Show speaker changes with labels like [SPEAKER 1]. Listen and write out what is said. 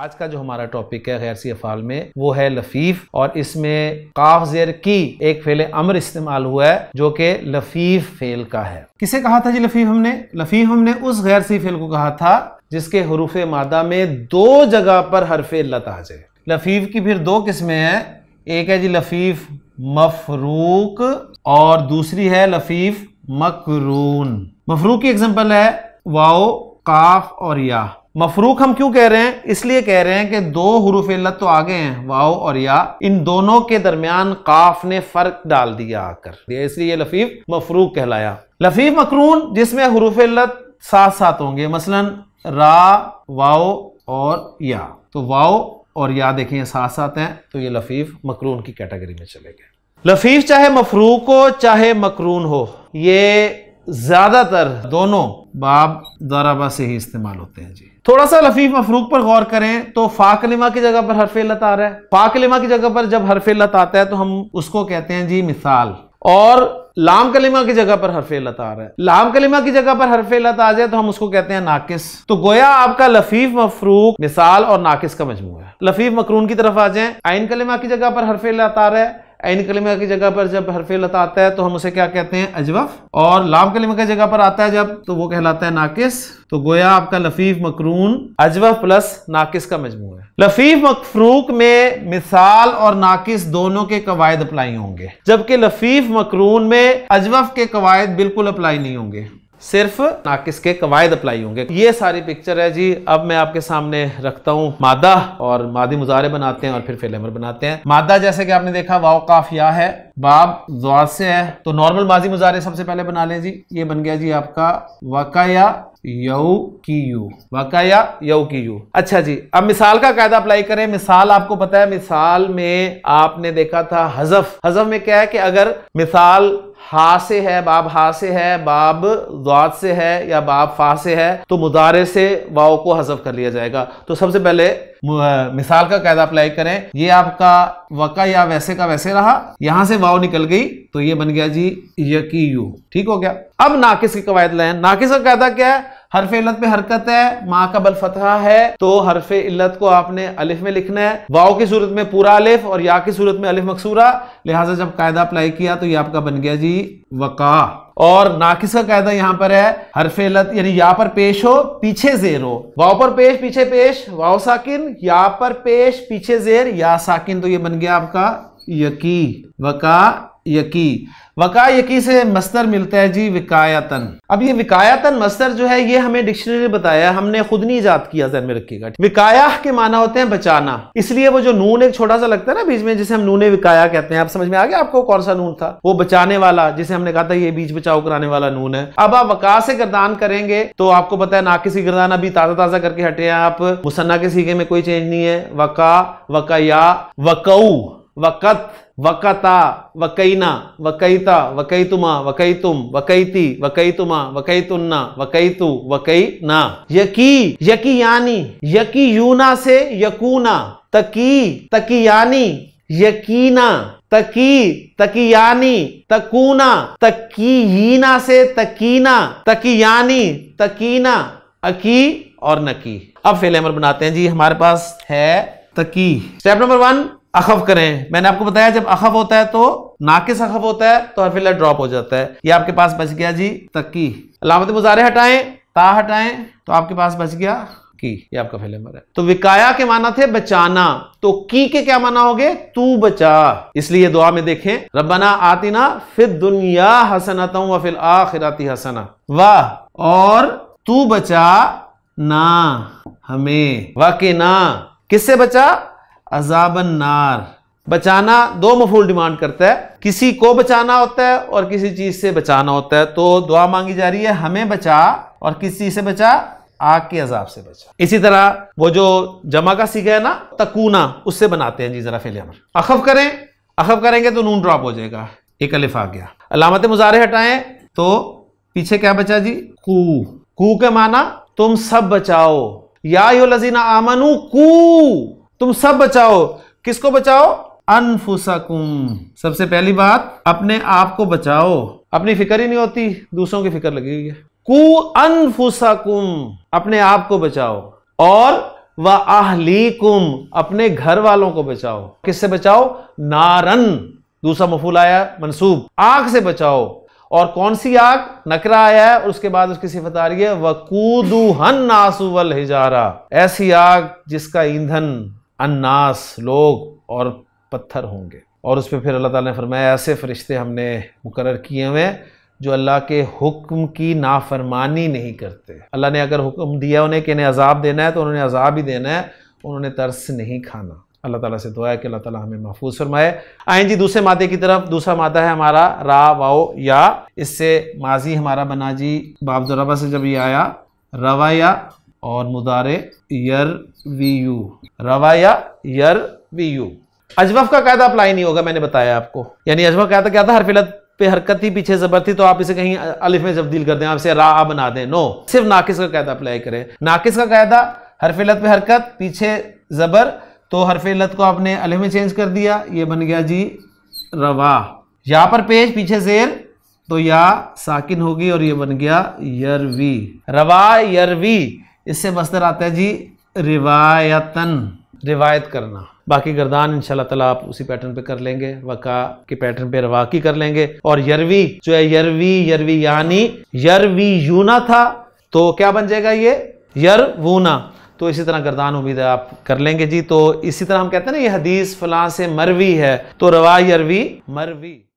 [SPEAKER 1] आज का जो हमारा टॉपिक है गैर अफाल में वो है लफीफ और इसमें काफ जेर की एक फेल अमर इस्तेमाल हुआ है जो कि लफीफ फेल का है किसे कहा था जी लफीफ हमने लफीफ हमने उस गैर सी फेल को कहा था जिसके हरूफ मादा में दो जगह पर हरफ लत आ जाए लफीफ की फिर दो किस्में हैं एक है जी लफीफ मफरूक और दूसरी है लफीफ मकरून मफरूक की एग्जाम्पल है वाओ काफ और या मफरूक हम क्यों कह रहे हैं इसलिए कह रहे हैं कि दो हरूफ लत तो आगे हैं वाओ और या इन दोनों के दरमियान काफ ने फर्क डाल दिया आकर इसलिए ये लफीफ मफरूक कहलाया लफीफ मकरून जिसमें हरूफ लत साथ साथ होंगे मसलन रा वाओ और या तो वाओ और या देखें ये साथ साथ हैं तो ये लफीफ मकरून की कैटेगरी में चले गए लफीफ चाहे मफरूक हो चाहे मकरून हो ये ज़्यादातर दोनों बाब दाराबा से ही इस्तेमाल होते हैं जी थोड़ा सा लफीफ मफरूक पर गौर करें तो फाकलिमा की जगह पर हरफ लत आ रहा है फाकलिमा की जगह पर जब हरफ लत आता है तो हम उसको कहते हैं जी मिसाल और लाम कलिमा की जगह पर हरफ लत आ रहा है लाम कलिमा की जगह पर हरफ लत आ जाए तो हम उसको कहते हैं नाकिस तो गोया आपका लफीफ मफरूक मिसाल और नाकिस का मजमू है लफीफ मकरून की तरफ आ जाए आइन कलिमा की जगह पर हरफ लत आ रहा है एन कलिमा की जगह पर जब हरफे लता आता है तो हम उसे क्या कहते हैं अजवफ और लाम कलिमा की जगह पर आता है जब तो वो कहलाता है नाकिस तो गोया आपका लफीफ मकरून अजवफ प्लस नाकिस का मजमू है लफीफ मकफरूक में मिसाल और नाकिस दोनों के कवायद अप्लाई होंगे जबकि लफीफ मकरून में अजवफ के कवायद बिल्कुल अप्लाई नहीं होंगे सिर्फ नाकिस के कवायद अप्लाई होंगे ये सारी पिक्चर है जी अब मैं आपके सामने रखता हूँ मादा और मादी मुजारे बनाते हैं और फिर फेलेमर बनाते हैं मादा जैसे कि आपने देखा वाओ काफ या है बाब जवाब से है तो नॉर्मल माजी मुजारे सबसे पहले बना लें जी ये बन गया जी आपका वकाया यू की यू वकाया यू की यू अच्छा जी अब मिसाल का कायदा अप्लाई करें मिसाल आपको पता है मिसाल में आपने देखा था हजफ हजफ में क्या है कि अगर मिसाल हा से है बाब हा से है बाब जुआत से है या बाब फा से है तो मुदारे से वाओ को हजफ कर लिया जाएगा तो सबसे पहले मिसाल का कायदा अप्लाई करें ये आपका वका या वैसे का वैसे रहा यहां से वाव निकल गई तो ये बन गया जी यकी यू ठीक हो गया अब नाकिस की कवायद लाए नाकिस का कायदा क्या है हरफ इल्लत में हरकत है माँ का बल फतहा है तो हरफ इल्लत को आपने अलिफ में लिखना है वाओ की सूरत में पूरा अलिफ और या की सूरत में अलिफ मकसूरा लिहाजा जब कायदा अप्लाई किया तो ये आपका बन गया जी वका और नाकिस का कायदा यहां पर है हरफे लत यानी यहां पर पेश हो पीछे जेर हो वाव पर पेश पीछे पेश वाव साकिन यहां पर पेश पीछे जेर या साकिन तो ये बन गया आपका यकी वका यकी वकायकी से मस्तर मिलता है जी विकायतन अब ये विकायतन मस्तर जो है ये हमें डिक्शनरी ने बताया हमने खुद नहीं ईजाद किया जहन में रखिएगा विकाया के माना होते हैं बचाना इसलिए वो जो नून एक छोटा सा लगता है ना बीच में जिसे हम नूने विकाया कहते हैं आप समझ में आ गया आपको कौन सा नून था वो बचाने वाला जिसे हमने कहा था ये बीच बचाओ कराने वाला नून है अब आप वका से गर्दान करेंगे तो आपको पता है ना किसी गर्दान अभी ताजा ताजा करके हटे हैं आप मुसन्ना के सीखे में कोई चेंज नहीं है वका वकाया वकऊ वकत वकता वकैना वकैता वकैतुमा वकैतुम वकैती वकैतुमा वकैतुन्ना वकैतु वकैना यकी यकी यानी यकी यूना से यकूना तकी तकी यानी यकीना तकी तकी यानी तकूना तकी तकीना से तकीना यानी तकीना अकी और नकी अब फेल अमर बनाते हैं जी हमारे पास है तकी स्टेप नंबर वन अखफ करें मैंने आपको बताया जब अखफ होता है तो नाकिस अखफ होता है तो हरफिल ड्रॉप हो जाता है ये आपके पास बच गया जी तकी अलामत मुजारे हटाएं ता हटाएं तो आपके पास बच गया की ये आपका पहले नंबर है तो विकाया के माना थे बचाना तो की के क्या माना हो गए तू बचा इसलिए दुआ में देखें रबना ना फिर दुनिया हसनत फिल आखिरती हसना वाह और तू बचा ना हमें के ना किससे बचा अजाबन नार बचाना दो मफूल डिमांड करता है किसी को बचाना होता है और किसी चीज से बचाना होता है तो दुआ मांगी जा रही है हमें बचा और किस चीज से बचा आग के अजाब से बचा इसी तरह वो जो जमा का सीखा है ना तकूना उससे बनाते हैं जी जरा फेल अमर अखफ करें अखफ करेंगे तो नून ड्रॉप हो जाएगा एक अलिफ आ गया अलामत मुजारे हटाएं तो पीछे क्या बचा जी कू कू के माना तुम सब बचाओ या यो लजीना आमनू कू तुम सब बचाओ किसको बचाओ अनफुसकुम सबसे पहली बात अपने आप को बचाओ अपनी फिक्र ही नहीं होती दूसरों की फिक्र लगी हुई है कु अनफुसकुम अपने आप को बचाओ और व कुम अपने घर वालों को बचाओ किससे बचाओ नारन दूसरा मफूल आया मनसूब आग से बचाओ और कौन सी आग नकरा आया है उसके बाद उसकी सिफत आ रही है वकूदुहन नासुवल हिजारा ऐसी आग जिसका ईंधन अन्नास लोग और पत्थर होंगे और उस पर फिर अल्लाह ताला ने फरमाया ऐसे फ़रिश्ते हमने मुकर किए हुए जो अल्लाह के हुक्म की नाफरमानी नहीं करते अल्लाह ने अगर हुक्म दिया उन्हें कि इन्हें अजाब देना है तो उन्होंने अजाब ही देना है उन्होंने तरस नहीं खाना अल्लाह ताला से दुआ है कि अल्लाह ताला हमें महफूज फरमाए आए जी दूसरे मादे की तरफ दूसरा मादा है हमारा रा वाओ या इससे माजी हमारा बना जी बाप जराबा से जब ये आया रवा या और मुदारे यर वी यू रवाया यर वी यू अजवफ का कायदा अप्लाई नहीं होगा मैंने बताया आपको यानी अजवफ का क्या था हर फिलत पे हरकत ही पीछे जबर थी तो आप इसे कहीं अलिफ में तब्दील कर दें आप इसे रा बना दें नो सिर्फ नाकिस का कायदा अप्लाई करें नाकिस का कायदा हर फिलत पे हरकत पीछे जबर तो हर फिलत को आपने अलिफ में चेंज कर दिया ये बन गया जी रवा यहाँ पर पेज पीछे जेर तो या साकिन होगी और ये बन गया यरवी रवा यरवी इससे मसदर आता है जी रिवायतन रिवायत करना बाकी गर्दान इंशाल्लाह ताला आप उसी पैटर्न पे कर लेंगे वका के पैटर्न पे रवाकी कर लेंगे और यरवी जो है यरवी यरवी यानी यरवी यूना था तो क्या बन जाएगा ये यरवूना तो इसी तरह गर्दान उम्मीद है आप कर लेंगे जी तो इसी तरह हम कहते हैं ना ये हदीस फलां से मरवी है तो रवा यरवी मरवी